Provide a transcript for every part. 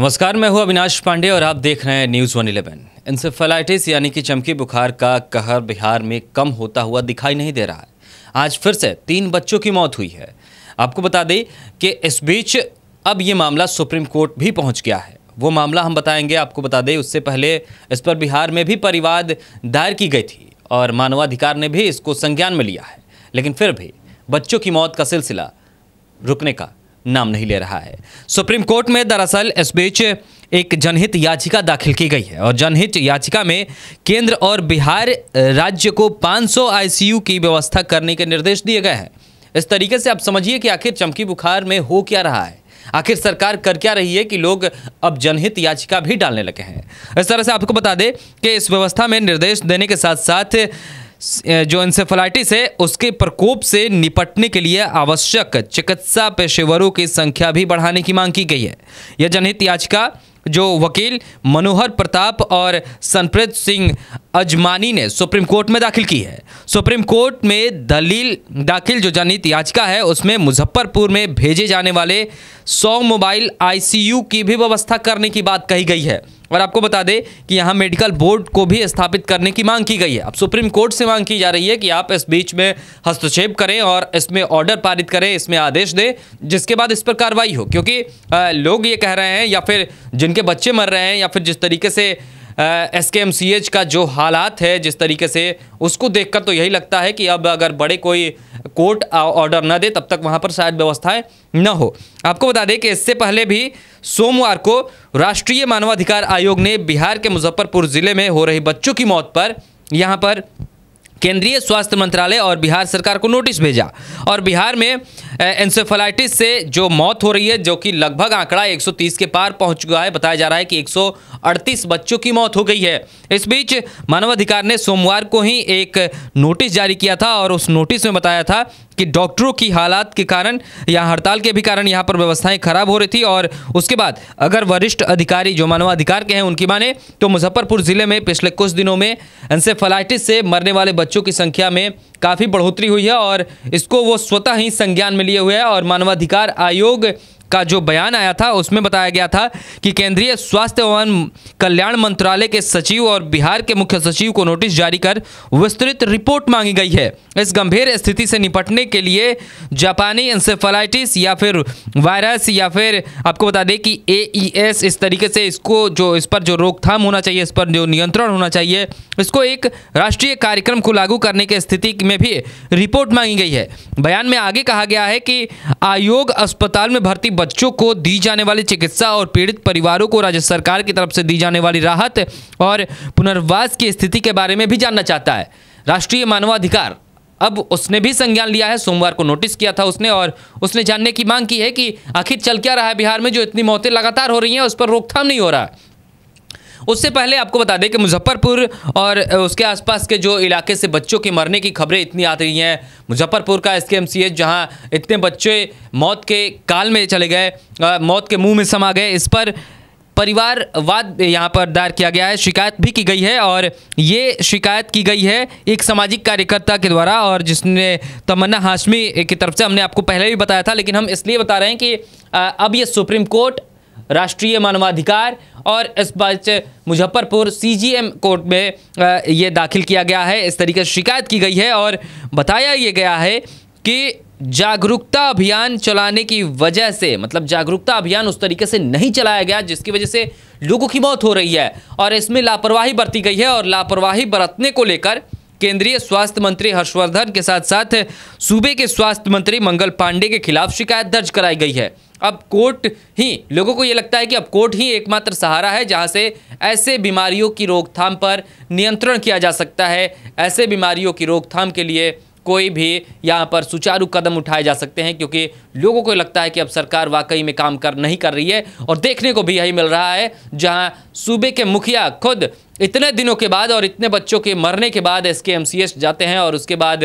नमस्कार मैं हूं अविनाश पांडे और आप देख रहे हैं न्यूज़ वन इलेवन इंसेफेलाइटिस यानी कि चमकी बुखार का कहर बिहार में कम होता हुआ दिखाई नहीं दे रहा है आज फिर से तीन बच्चों की मौत हुई है आपको बता दें कि इस बीच अब ये मामला सुप्रीम कोर्ट भी पहुंच गया है वो मामला हम बताएंगे आपको बता दें उससे पहले इस पर बिहार में भी परिवाद दायर की गई थी और मानवाधिकार ने भी इसको संज्ञान में लिया है लेकिन फिर भी बच्चों की मौत का सिलसिला रुकने का नाम नहीं ले रहा है सुप्रीम कोर्ट में दरअसल इस बीच एक जनहित याचिका दाखिल की गई है और जनहित याचिका में केंद्र और बिहार राज्य को 500 आईसीयू की व्यवस्था करने के निर्देश दिए गए हैं इस तरीके से आप समझिए कि आखिर चमकी बुखार में हो क्या रहा है आखिर सरकार कर क्या रही है कि लोग अब जनहित याचिका भी डालने लगे हैं इस तरह से आपको बता दें कि इस व्यवस्था में निर्देश देने के साथ साथ जो इंसेफेलाइटिस है उसके प्रकोप से निपटने के लिए आवश्यक चिकित्सा पेशेवरों की संख्या भी बढ़ाने की मांग की गई है यह जनहित याचिका जो वकील मनोहर प्रताप और सनप्रीत सिंह अजमानी ने सुप्रीम कोर्ट में दाखिल की है सुप्रीम कोर्ट में दलील दाखिल जो जनहित याचिका है उसमें मुजफ्फरपुर में भेजे जाने वाले सौ मोबाइल आईसीयू की भी व्यवस्था करने की बात कही गई है और आपको बता दें कि यहाँ मेडिकल बोर्ड को भी स्थापित करने की मांग की गई है अब सुप्रीम कोर्ट से मांग की जा रही है कि आप इस बीच में हस्तक्षेप करें और इसमें ऑर्डर पारित करें इसमें आदेश दें जिसके बाद इस पर कार्रवाई हो क्योंकि लोग ये कह रहे हैं या फिर जिनके बच्चे मर रहे हैं या फिर जिस तरीके से एस के एम सी एच का जो हालात है जिस तरीके से उसको देखकर तो यही लगता है कि अब अगर बड़े कोई कोर्ट ऑर्डर ना दे तब तक वहाँ पर शायद व्यवस्थाएं न हो आपको बता दें कि इससे पहले भी सोमवार को राष्ट्रीय मानवाधिकार आयोग ने बिहार के मुजफ्फरपुर ज़िले में हो रही बच्चों की मौत पर यहाँ पर केंद्रीय स्वास्थ्य मंत्रालय और बिहार सरकार को नोटिस भेजा और बिहार में एंसेफेलाइटिस से जो मौत हो रही है जो कि लगभग आंकड़ा 130 के पार पहुंच चुका है बताया जा रहा है कि 138 बच्चों की मौत हो गई है इस बीच मानवाधिकार ने सोमवार को ही एक नोटिस जारी किया था और उस नोटिस में बताया था कि डॉक्टरों की हालात के कारण या हड़ताल के भी कारण यहाँ पर व्यवस्थाएं खराब हो रही थी और उसके बाद अगर वरिष्ठ अधिकारी जो मानवाधिकार के हैं उनकी माने तो मुजफ्फरपुर जिले में पिछले कुछ दिनों में एंसेफेलाइटिस से मरने वाले बच्चों की संख्या में काफ़ी बढ़ोतरी हुई है और इसको वो स्वतः ही संज्ञान में लिए हुए है और मानवाधिकार आयोग का जो बयान आया था उसमें बताया गया था कि केंद्रीय स्वास्थ्य एवं कल्याण मंत्रालय के सचिव और बिहार के मुख्य सचिव को नोटिस जारी कर विस्तृत रिपोर्ट मांगी गई है इस गंभीर स्थिति से निपटने के लिए जापानी इंसेफेलाइटिस या फिर वायरस या फिर आपको बता दें कि ए e इस तरीके से इसको जो इस पर जो रोकथाम होना चाहिए इस पर जो नियंत्रण होना चाहिए इसको एक राष्ट्रीय कार्यक्रम को लागू करने की स्थिति में भी रिपोर्ट मांगी गई है बयान में आगे कहा गया है कि आयोग अस्पताल में भर्ती बच्चों को दी जाने वाली चिकित्सा और पीड़ित परिवारों को राज्य सरकार की तरफ से दी जाने वाली राहत और पुनर्वास की स्थिति के बारे में भी जानना चाहता है राष्ट्रीय मानवाधिकार अब उसने भी संज्ञान लिया है सोमवार को नोटिस किया था उसने और उसने जानने की मांग की है कि आखिर चल क्या रहा है बिहार में जो इतनी मौतें लगातार हो रही हैं उस पर रोकथाम नहीं हो रहा है उससे पहले आपको बता दें कि मुजफ्फरपुर और उसके आसपास के जो इलाके से बच्चों के मरने की खबरें इतनी आ रही हैं मुजफ्फरपुर का एस के एम सी एच जहाँ इतने बच्चे मौत के काल में चले गए मौत के मुंह में समा गए इस पर परिवारवाद यहाँ पर दायर किया गया है शिकायत भी की गई है और ये शिकायत की गई है एक सामाजिक कार्यकर्ता के द्वारा और जिसने तमन्ना हाशमी की तरफ से हमने आपको पहले भी बताया था लेकिन हम इसलिए बता रहे हैं कि अब ये सुप्रीम कोर्ट राष्ट्रीय मानवाधिकार और इस बात मुजफ्फरपुर सीजीएम कोर्ट में ये दाखिल किया गया है इस तरीके से शिकायत की गई है और बताया ये गया है कि जागरूकता अभियान चलाने की वजह से मतलब जागरूकता अभियान उस तरीके से नहीं चलाया गया जिसकी वजह से लोगों की मौत हो रही है और इसमें लापरवाही बरती गई है और लापरवाही बरतने को लेकर केंद्रीय स्वास्थ्य मंत्री हर्षवर्धन के साथ साथ सूबे के स्वास्थ्य मंत्री मंगल पांडे के खिलाफ शिकायत दर्ज कराई गई है अब कोर्ट ही लोगों को ये लगता है कि अब कोर्ट ही एकमात्र सहारा है जहां से ऐसे बीमारियों की रोकथाम पर नियंत्रण किया जा सकता है ऐसे बीमारियों की रोकथाम के लिए कोई भी यहाँ पर सुचारू कदम उठाए जा सकते हैं क्योंकि लोगों को लगता है कि अब सरकार वाकई में काम कर नहीं कर रही है और देखने को भी यही मिल रहा है जहाँ सूबे के मुखिया खुद इतने दिनों के बाद और इतने बच्चों के मरने के बाद एस के जाते हैं और उसके बाद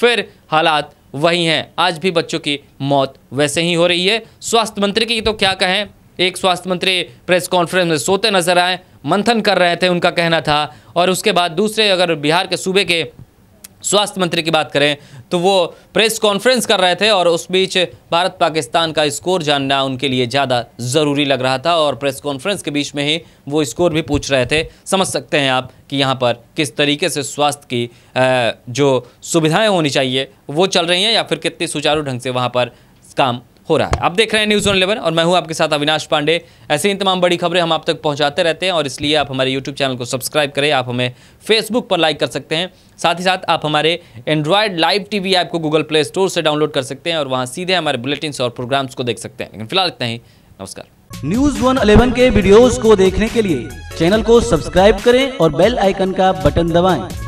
फिर हालात वही हैं आज भी बच्चों की मौत वैसे ही हो रही है स्वास्थ्य मंत्री की तो क्या कहें एक स्वास्थ्य मंत्री प्रेस कॉन्फ्रेंस में सोते नजर आए मंथन कर रहे थे उनका कहना था और उसके बाद दूसरे अगर बिहार के सूबे के स्वास्थ्य मंत्री की बात करें तो वो प्रेस कॉन्फ्रेंस कर रहे थे और उस बीच भारत पाकिस्तान का स्कोर जानना उनके लिए ज़्यादा ज़रूरी लग रहा था और प्रेस कॉन्फ्रेंस के बीच में ही वो स्कोर भी पूछ रहे थे समझ सकते हैं आप कि यहाँ पर किस तरीके से स्वास्थ्य की जो सुविधाएं होनी चाहिए वो चल रही हैं या फिर कितनी सुचारू ढंग से वहाँ पर काम हो रहा है आप देख रहे हैं न्यूज़ ऑन इलेवन और मैं हूं आपके साथ अविनाश पांडे ऐसे ही तमाम बड़ी खबरें हम आप तक पहुंचाते रहते हैं और इसलिए आप हमारे यूट्यूब चैनल को सब्सक्राइब करें आप हमें फेसबुक पर लाइक कर सकते हैं साथ ही साथ आप हमारे एंड्रॉयड लाइव टीवी ऐप को गूगल प्ले स्टोर से डाउनलोड कर सकते हैं और वहाँ सीधे हमारे बुलेटिन और प्रोग्राम्स को देख सकते हैं लेकिन फिलहाल इतना ही नमस्कार न्यूज वन अलेवन के वीडियोस को देखने के लिए चैनल को सब्सक्राइब करें और बेल आइकन का बटन दबाएं।